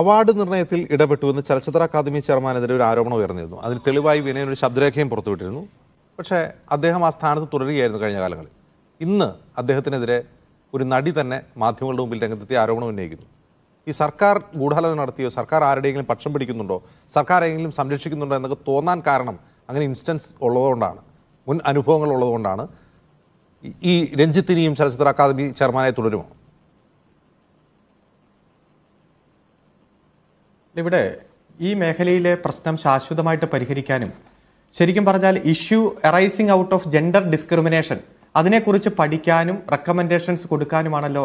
award നിർണയത്തിൽ ഇടപെട്ടു എന്ന് ചലച്ചിത്ര അക്കാദമി ചെയർമാനെതിരെ ഒരു ആരോപണം ഉയർന്നിരുന്നു അതിന് തെളിവായി വിനയൻ ഒരു ശബ്ദരേഖയും പുറത്തുവിട്ടിരുന്നു പക്ഷേ അദ്ദേഹം ആ സ്ഥാനത്ത് തുടരുകയായിരുന്നു കഴിഞ്ഞ കാലങ്ങളിൽ ഇന്ന് അദ്ദേഹത്തിനെതിരെ ഒരു നടി തന്നെ മാധ്യമങ്ങളുടെ മുമ്പിൽ രംഗത്തെത്തി ആരോപണം ഉന്നയിക്കുന്നു ഈ സർക്കാർ ഗൂഢാലോചന നടത്തിയോ സർക്കാർ ആരുടെയെങ്കിലും പക്ഷം പിടിക്കുന്നുണ്ടോ സർക്കാർ ആരെങ്കിലും സംരക്ഷിക്കുന്നുണ്ടോ എന്നൊക്കെ തോന്നാൻ കാരണം അങ്ങനെ ഇൻസ്റ്റൻസ് ഉള്ളതുകൊണ്ടാണ് മുൻ അനുഭവങ്ങൾ ഉള്ളതുകൊണ്ടാണ് ഈ രഞ്ജിത്തിനെയും ചലച്ചിത്ര അക്കാദമി ചെയർമാനായി തുടരുമോ ഇവിടെ ഈ മേഖലയിലെ പ്രശ്നം ശാശ്വതമായിട്ട് പരിഹരിക്കാനും ശരിക്കും പറഞ്ഞാൽ issue arising out of gender discrimination അതിനെക്കുറിച്ച് പഠിക്കാനും റെക്കമെൻഡേഷൻസ് കൊടുക്കാനുമാണല്ലോ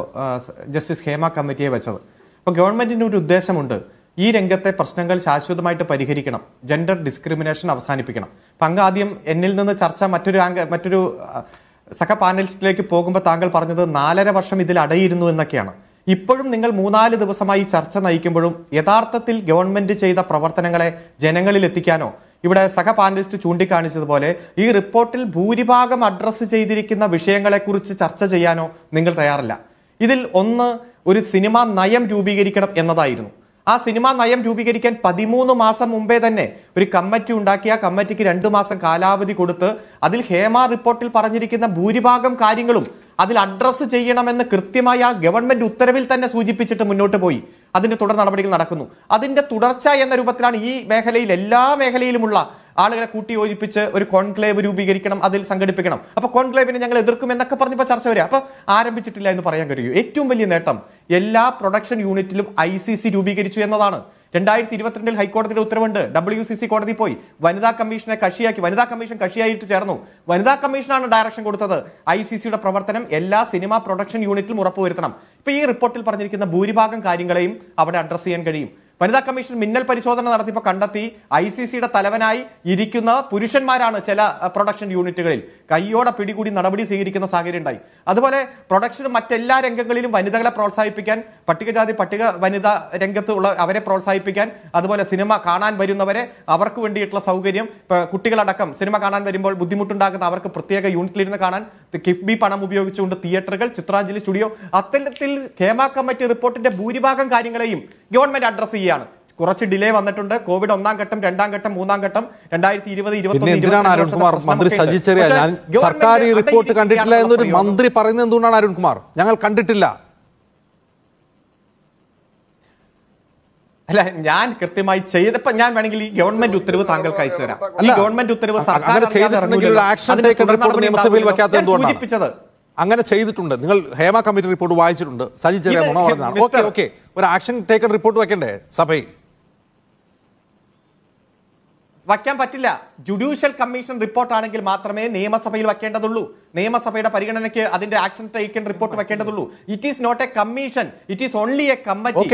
ജസ്റ്റിസ് ഹേമ കമ്മിറ്റിയെ വെച്ചത് അപ്പോൾ ഗവൺമെന്റിന്റെ ഒരു ഉദ്ദേശമുണ്ട് ഈ രംഗത്തെ പ്രശ്നങ്ങൾ ശാശ്വതമായിട്ട് പരിഹരിക്കണം ജെൻഡർ ഡിസ്ക്രിമിനേഷൻ അവസാനിപ്പിക്കണം അപ്പം അങ്ങ് ആദ്യം എന്നിൽ നിന്ന് ചർച്ച മറ്റൊരു ആംഗ മറ്റൊരു സഹ പാനലിസ്റ്റിലേക്ക് പോകുമ്പോൾ താങ്കൾ പറഞ്ഞത് നാലര വർഷം ഇതിൽ അടയിരുന്നു എന്നൊക്കെയാണ് ഇപ്പോഴും നിങ്ങൾ മൂന്നാല് ദിവസമായി ചർച്ച നയിക്കുമ്പോഴും യഥാർത്ഥത്തിൽ ഗവൺമെന്റ് ചെയ്ത പ്രവർത്തനങ്ങളെ ജനങ്ങളിൽ എത്തിക്കാനോ ഇവിടെ സഹ പാനലിസ്റ്റ് ചൂണ്ടിക്കാണിച്ചതുപോലെ ഈ റിപ്പോർട്ടിൽ ഭൂരിഭാഗം അഡ്രസ്സ് ചെയ്തിരിക്കുന്ന വിഷയങ്ങളെക്കുറിച്ച് ചർച്ച ചെയ്യാനോ നിങ്ങൾ തയ്യാറില്ല ഇതിൽ ഒന്ന് ഒരു സിനിമാ നയം രൂപീകരിക്കണം എന്നതായിരുന്നു ആ സിനിമാ നയം രൂപീകരിക്കാൻ പതിമൂന്ന് മാസം മുമ്പേ തന്നെ ഒരു കമ്മിറ്റി ഉണ്ടാക്കി ആ കമ്മിറ്റിക്ക് രണ്ടു മാസം കാലാവധി കൊടുത്ത് അതിൽ ഹേമ റിപ്പോർട്ടിൽ പറഞ്ഞിരിക്കുന്ന ഭൂരിഭാഗം കാര്യങ്ങളും അതിൽ അഡ്രസ്സ് ചെയ്യണമെന്ന് കൃത്യമായി ആ ഗവൺമെന്റ് ഉത്തരവിൽ തന്നെ സൂചിപ്പിച്ചിട്ട് മുന്നോട്ട് പോയി അതിന്റെ തുടർ നടപടികൾ നടക്കുന്നു അതിന്റെ തുടർച്ച എന്ന രൂപത്തിലാണ് ഈ മേഖലയിൽ എല്ലാ മേഖലയിലുമുള്ള ആളുകളെ കൂട്ടി യോജിപ്പിച്ച് ഒരു കോൺക്ലേവ് രൂപീകരിക്കണം അതിൽ സംഘടിപ്പിക്കണം അപ്പോൾ കോൺക്ലേവിനെ ഞങ്ങൾ എതിർക്കും എന്നൊക്കെ പറഞ്ഞപ്പോൾ ചർച്ച വരിക അപ്പോൾ ആരംഭിച്ചിട്ടില്ല എന്ന് പറയാൻ കഴിയൂ ഏറ്റവും വലിയ നേട്ടം എല്ലാ പ്രൊഡക്ഷൻ യൂണിറ്റിലും ഐ രൂപീകരിച്ചു എന്നതാണ് രണ്ടായിരത്തി ഇരുപത്തിരണ്ടിൽ ഹൈക്കോടതിയുടെ ഉത്തരവുണ്ട് ഡബ്ല്യു സി സി കോടതി പോയി വനിതാ കമ്മീഷനെ കക്ഷിയാക്കി വനിതാ കമ്മീഷൻ കക്ഷിയായിട്ട് ചേർന്നു വനിതാ കമ്മീഷനാണ് ഡയറക്ഷൻ കൊടുത്തത് ഐ സി സിയുടെ പ്രവർത്തനം എല്ലാ സിനിമ പ്രൊഡക്ഷൻ യൂണിറ്റിലും ഉറപ്പുവരുത്തണം ഇപ്പൊ ഈ റിപ്പോർട്ടിൽ പറഞ്ഞിരിക്കുന്ന ഭൂരിഭാഗം കാര്യങ്ങളെയും അവിടെ അഡ്രസ് ചെയ്യാൻ കഴിയും വനിതാ കമ്മീഷൻ മിന്നൽ പരിശോധന നടത്തിയപ്പോൾ കണ്ടെത്തി ഐ സി സിയുടെ തലവനായി ഇരിക്കുന്ന പുരുഷന്മാരാണ് ചില പ്രൊഡക്ഷൻ യൂണിറ്റുകളിൽ കൈയോടെ പിടികൂടി നടപടി സ്വീകരിക്കുന്ന സാഹചര്യം ഉണ്ടായി അതുപോലെ പ്രൊഡക്ഷനും മറ്റെല്ലാ രംഗങ്ങളിലും വനിതകളെ പ്രോത്സാഹിപ്പിക്കാൻ പട്ടികജാതി പട്ടിക വനിതാ രംഗത്ത് ഉള്ള അവരെ പ്രോത്സാഹിപ്പിക്കാൻ അതുപോലെ സിനിമ കാണാൻ വരുന്നവരെ അവർക്ക് വേണ്ടിയിട്ടുള്ള സൗകര്യം കുട്ടികളടക്കം സിനിമ കാണാൻ വരുമ്പോൾ ബുദ്ധിമുട്ടുണ്ടാകുന്ന അവർക്ക് പ്രത്യേക യൂണിറ്റിലിരുന്ന് കാണാൻ കിഫ്ബി പണം ഉപയോഗിച്ചുകൊണ്ട് തിയേറ്ററുകൾ ചിത്രാഞ്ജലി സ്റ്റുഡിയോ അത്തരത്തിൽ ഹേമ കമ്മിറ്റി റിപ്പോർട്ടിന്റെ ഭൂരിഭാഗം കാര്യങ്ങളെയും ഗവൺമെന്റ് അഡ്രസ് ചെയ്യുകയാണ് കുറച്ച് ഡിലേ വന്നിട്ടുണ്ട് കോവിഡ് ഒന്നാം ഘട്ടം രണ്ടാം ഘട്ടം മൂന്നാം ഘട്ടം രണ്ടായിരത്തി ഇരുപത് ഇരുപത്തി മന്ത്രി സജി ചെറിയ സർക്കാർ റിപ്പോർട്ട് കണ്ടിട്ടില്ല എന്നൊരു മന്ത്രി പറയുന്നത് എന്തുകൊണ്ടാണ് അരുൺകുമാർ ഞങ്ങൾ കണ്ടിട്ടില്ല അല്ല ഞാൻ കൃത്യമായി ചെയ്തപ്പോ ഞാൻ വേണമെങ്കിൽ ഈ ഗവൺമെന്റ് ഉത്തരവ് താങ്കൾക്ക് അയച്ചു തരാം അല്ല ഗവൺമെന്റ് ഉത്തരവ് സർക്കാർ സൂചിപ്പിച്ചത് അങ്ങനെ ചെയ്തിട്ടുണ്ട് നിങ്ങൾ ഹേമ കമ്മിറ്റി റിപ്പോർട്ട് വായിച്ചിട്ടുണ്ട് സജി ചെറിയ ഓക്കെ ഓക്കെ ഒരു ആക്ഷൻ ടേക്കൺ റിപ്പോർട്ട് വെക്കണ്ടേ സഭയിൽ വയ്ക്കാൻ പറ്റില്ല ജുഡീഷ്യൽ കമ്മീഷൻ റിപ്പോർട്ടാണെങ്കിൽ മാത്രമേ നിയമസഭയിൽ വയ്ക്കേണ്ടതുള്ളൂ നിയമസഭയുടെ പരിഗണനയ്ക്ക് അതിന്റെ ആക്ഷൻ ടേക്കൻ റിപ്പോർട്ട് വെക്കേണ്ടതുള്ളൂ it is not a commission it is only a committee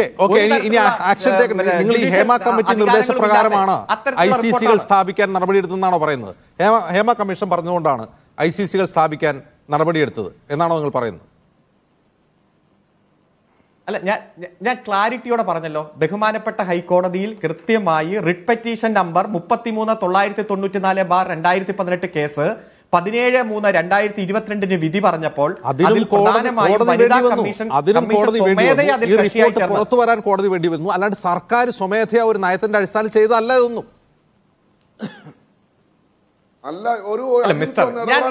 നിങ്ങൾ ഈ ഹേമ കമ്മിറ്റി നിർദ്ദേശപ്രകാരമാണ് ഐ സി സികൾ സ്ഥാപിക്കാൻ നടപടിയെടുത്തെന്നാണോ പറയുന്നത് ഹേമ ഹേമ കമ്മീഷൻ പറഞ്ഞുകൊണ്ടാണ് ഐ സി സികൾ സ്ഥാപിക്കാൻ നടപടിയെടുത്തത് എന്നാണോ നിങ്ങൾ പറയുന്നത് അല്ല ഞാൻ ഞാൻ ക്ലാരിറ്റിയോടെ പറഞ്ഞല്ലോ ബഹുമാനപ്പെട്ട ഹൈക്കോടതിയിൽ കൃത്യമായി റിട്ട് പെറ്റീഷൻ നമ്പർ മുപ്പത്തി മൂന്ന് തൊള്ളായിരത്തി തൊണ്ണൂറ്റി നാല് ബാർ രണ്ടായിരത്തി പതിനെട്ട് കേസ് പതിനേഴ് മൂന്ന് രണ്ടായിരത്തി ഇരുപത്തിരണ്ടിന് വിധി പറഞ്ഞപ്പോൾ പുറത്തു വരാൻ കോടതി വേണ്ടി വന്നു അല്ലാണ്ട് സർക്കാർ സ്വമേധയാ ഒരു നയത്തിന്റെ അടിസ്ഥാനം ചെയ്തല്ല ഇതൊന്നും അല്ല ഒരു മിസ്റ്റർ ഞാൻ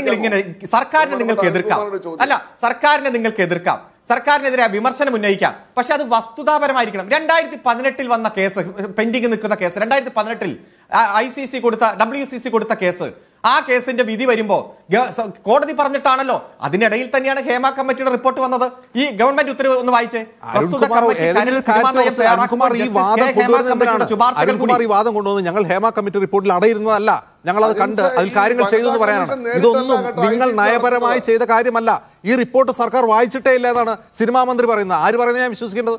നിങ്ങൾ ഇങ്ങനെ സർക്കാരിനെ നിങ്ങൾക്ക് എതിർക്കാം അല്ല സർക്കാരിനെ നിങ്ങൾക്ക് എതിർക്കാം സർക്കാരിനെതിരെ വിമർശനം ഉന്നയിക്കാം പക്ഷെ അത് വസ്തുതാപരമായിരിക്കണം രണ്ടായിരത്തി പതിനെട്ടിൽ വന്ന കേസ് പെൻഡിങ് നിൽക്കുന്ന കേസ് രണ്ടായിരത്തി പതിനെട്ടിൽ ഐ സി സി കൊടുത്ത ഡബ്ല്യു സി സി കൊടുത്ത കേസ് ആ കേസിന്റെ വിധി വരുമ്പോ കോടതി പറഞ്ഞിട്ടാണല്ലോ അതിനിടയിൽ തന്നെയാണ് ഹേമ കമ്മിറ്റിയുടെ റിപ്പോർട്ട് വന്നത് ഈ ഗവൺമെന്റ് ഉത്തരവ് ഒന്ന് വായിച്ചേ വാദം ഞങ്ങൾ ഹേമ കമ്മിറ്റി റിപ്പോർട്ടിൽ അടയിരുന്നതല്ല ഞങ്ങൾ അത് കണ്ട് അതിൽ കാര്യങ്ങൾ ചെയ്തു എന്ന് പറയാനാണ് ഇതൊന്നും നിങ്ങൾ നയപരമായി ചെയ്ത കാര്യമല്ല ഈ റിപ്പോർട്ട് സർക്കാർ വായിച്ചിട്ടേ ഇല്ല എന്നാണ് സിനിമാ മന്ത്രി പറയുന്നത് ആര് പറയുന്നത് ഞാൻ വിശ്വസിക്കേണ്ടത്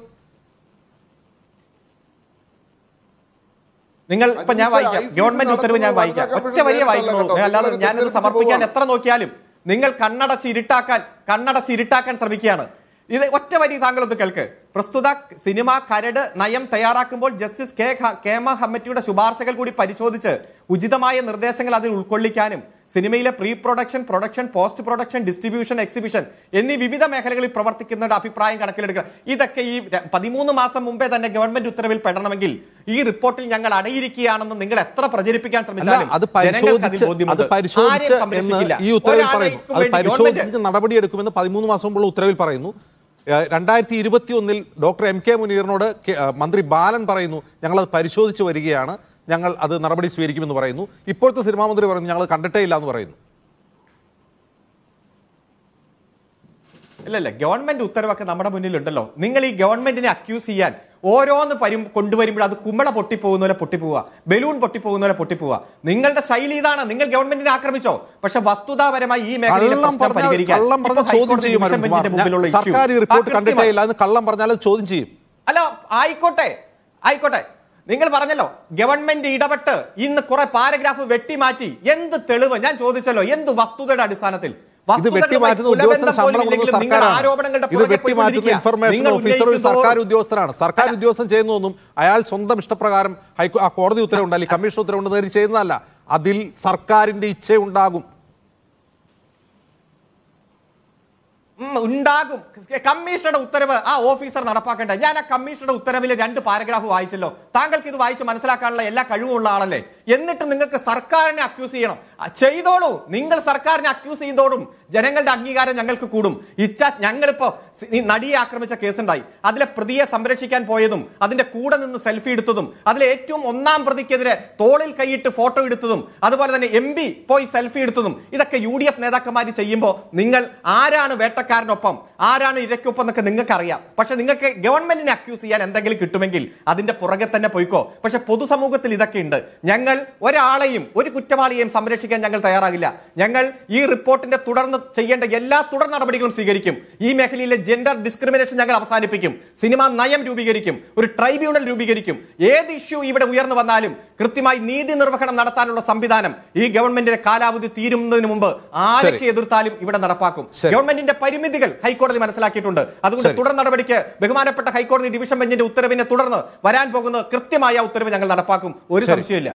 നിങ്ങൾ ഇപ്പൊ ഞാൻ വായിക്കാം ഗവൺമെന്റ് ഉത്തരവ് ഞാൻ വായിക്കാം ഒറ്റ വലിയ വായിക്കുന്നുള്ളൂ അല്ലാതെ ഞാനിത് സമർപ്പിക്കാൻ എത്ര നോക്കിയാലും നിങ്ങൾ കണ്ണടച്ച് ഇരുട്ടാക്കാൻ കണ്ണടച്ച് ഇരുട്ടാക്കാൻ ശ്രമിക്കുകയാണ് ഇത് ഒറ്റ വരി ഒന്ന് കേൾക്ക് പ്രസ്തുത സിനിമ കരട് നയം തയ്യാറാക്കുമ്പോൾ ജസ്റ്റിസ് കെ കേമ ഹമ്മറ്റിയുടെ ശുപാർശകൾ കൂടി പരിശോധിച്ച് ഉചിതമായ നിർദ്ദേശങ്ങൾ അതിൽ ഉൾക്കൊള്ളിക്കാനും സിനിമയിലെ pre production production post production distribution exhibition എന്നീ വിവിധ മേഖലകളിൽ പ്രവർത്തിക്കുന്നവരുടെ അഭിപ്രായം കണക്കിലെടുക്കുക ഇതൊക്കെ ഈ പതിമൂന്ന് മാസം മുമ്പേ തന്നെ ഗവൺമെന്റ് ഉത്തരവിൽ പെടണമെങ്കിൽ ഈ റിപ്പോർട്ടിൽ ഞങ്ങൾ അടയിരിക്കുകയാണെന്ന് നിങ്ങൾ എത്ര പ്രചരിപ്പിക്കാൻ ശ്രമിച്ചാലും അത് പരിശോധിച്ച് ഈ ഉത്തരവിൽ പറയുന്നു നടപടിയെടുക്കുമെന്ന് പതിമൂന്ന് മാസം മുമ്പുള്ള ഉത്തരവിൽ പറയുന്നു രണ്ടായിരത്തി ഇരുപത്തി ഒന്നിൽ ഡോക്ടർ എം കെ മുനീറിനോട് മന്ത്രി ബാലൻ പറയുന്നു ഞങ്ങളത് പരിശോധിച്ച് വരികയാണ് ഞങ്ങൾ അത് നടപടി സ്വീകരിക്കുമെന്ന് പറയുന്നു ഇപ്പോഴത്തെ സിനിമാ മന്ത്രി പറയുന്നു ഞങ്ങൾ കണ്ടിട്ടേ ഇല്ല എന്ന് പറയുന്നു ഇല്ലല്ല ഗവൺമെന്റ് ഉത്തരവൊക്കെ നമ്മുടെ മുന്നിലുണ്ടല്ലോ നിങ്ങൾ ഈ ഗവൺമെന്റിനെ അക്യൂസ് ചെയ്യാൻ ഓരോന്ന് പരി കൊണ്ടുവരുമ്പോൾ അത് കുമ്മള പൊട്ടിപ്പോകുന്ന പോലെ പൊട്ടിപ്പോവുക ബലൂൺ പൊട്ടിപ്പോകുന്ന പോലെ പൊട്ടിപ്പോവുക നിങ്ങളുടെ ശൈലി ഇതാണ് നിങ്ങൾ ഗവൺമെന്റിനെ ആക്രമിച്ചോ പക്ഷെ വസ്തുതാപരമായി ഈ മേഖലയിൽ പറഞ്ഞാൽ ചോദ്യം അല്ല ആയിക്കോട്ടെ ആയിക്കോട്ടെ നിങ്ങൾ പറഞ്ഞല്ലോ ഗവൺമെന്റ് ഇടപെട്ട് ഇന്ന് കുറെ പാരഗ്രാഫ് വെട്ടിമാറ്റി എന്ത് തെളിവ് ഞാൻ ചോദിച്ചല്ലോ എന്ത് വസ്തുതയുടെ അടിസ്ഥാനത്തിൽ ഇത് വെട്ടിമാറ്റുന്ന ഉദ്യോഗസ്ഥർ ശമ്പളം കൊടുക്കുന്ന സർക്കാരാണ് ഇത് വെട്ടിമാറ്റുന്ന ഇൻഫർമേഷൻ ഓഫീസർ ഒരു സർക്കാർ ഉദ്യോഗസ്ഥനാണ് സർക്കാർ ഉദ്യോഗസ്ഥൻ ചെയ്യുന്നതൊന്നും അയാൾ സ്വന്തം ഇഷ്ടപ്രകാരം ഹൈക്കോ കോടതി ഉത്തരവുണ്ട് അല്ലെങ്കിൽ കമ്മീഷൻ ഉത്തരവുണ്ടെന്ന് നേരി ചെയ്യുന്നതല്ല അതിൽ സർക്കാരിന്റെ ഇച്ഛയുണ്ടാകും ഉണ്ടാകും കമ്മീഷണറുടെ ഉത്തരവ് ആ ഓഫീസർ നടപ്പാക്കേണ്ട ഞാൻ ആ കമ്മീഷണറുടെ ഉത്തരവിൽ രണ്ട് പാരഗ്രാഫ് വായിച്ചല്ലോ താങ്കൾക്ക് ഇത് വായിച്ച് മനസ്സിലാക്കാനുള്ള എല്ലാ കഴിവുമുള്ള ആളല്ലേ എന്നിട്ട് നിങ്ങൾക്ക് സർക്കാരിനെ അക്യൂസ് ചെയ്യണം ചെയ്തോളൂ നിങ്ങൾ സർക്കാരിനെ അക്യൂസ് ചെയ്തോടും ജനങ്ങളുടെ അംഗീകാരം ഞങ്ങൾക്ക് കൂടും ഇച്ഛ ഞങ്ങളിപ്പോ നടിയെ ആക്രമിച്ച കേസുണ്ടായി അതിലെ പ്രതിയെ സംരക്ഷിക്കാൻ പോയതും അതിന്റെ കൂടെ നിന്ന് സെൽഫി എടുത്തതും അതിലെ ഏറ്റവും ഒന്നാം പ്രതിക്കെതിരെ തോളിൽ കൈയിട്ട് ഫോട്ടോ എടുത്തതും അതുപോലെ തന്നെ എം പോയി സെൽഫി എടുത്തതും ഇതൊക്കെ യു നേതാക്കന്മാർ ചെയ്യുമ്പോൾ നിങ്ങൾ ആരാണ് വേട്ടക്കാരനൊപ്പം ആരാണ് ഇരയ്ക്കൊപ്പം എന്നൊക്കെ നിങ്ങൾക്കറിയാം പക്ഷെ നിങ്ങൾക്ക് ഗവൺമെന്റിനെ അക്യൂസ് ചെയ്യാൻ എന്തെങ്കിലും കിട്ടുമെങ്കിൽ അതിന്റെ പുറകെ തന്നെ പോയിക്കോ പക്ഷെ പൊതുസമൂഹത്തിൽ ഇതൊക്കെ ഉണ്ട് ഞങ്ങൾ ഒരാളെയും ഒരു കുറ്റവാളിയെയും സംരക്ഷിക്കാൻ ഞങ്ങൾ തയ്യാറാകില്ല ഞങ്ങൾ ഈ റിപ്പോർട്ടിന്റെ തുടർന്ന് ചെയ്യേണ്ട എല്ലാ തുടർ നടപടികളും സ്വീകരിക്കും ഈ മേഖലയിലെ ജെൻഡർ ഡിസ്ക്രിമിനേഷൻ ഞങ്ങൾ അവസാനിപ്പിക്കും സിനിമാ നയം രൂപീകരിക്കും ഒരു ട്രൈബ്യൂണൽ രൂപീകരിക്കും ഏത് ഇഷ്യൂ ഇവിടെ ഉയർന്നു വന്നാലും കൃത്യമായി നീതി നിർവഹണം നടത്താനുള്ള സംവിധാനം ഈ ഗവൺമെന്റിന്റെ കാലാവധി തീരുന്നതിന് മുമ്പ് ആരൊക്കെ എതിർത്താലും ഇവിടെ നടപ്പാക്കും ഗവൺമെന്റിന്റെ പരിമിതികൾ ഹൈക്കോടതി മനസ്സിലാക്കിയിട്ടുണ്ട് അതുകൊണ്ട് തുടർ നടപടിക്ക് ബഹുമാനപ്പെട്ട ഹൈക്കോടതി ഡിവിഷൻ ബെഞ്ചിന്റെ ഉത്തരവിനെ തുടർന്ന് വരാൻ പോകുന്ന കൃത്യമായ ഉത്തരവ് ഞങ്ങൾ നടപ്പാക്കും ഒരു സംശയമില്ല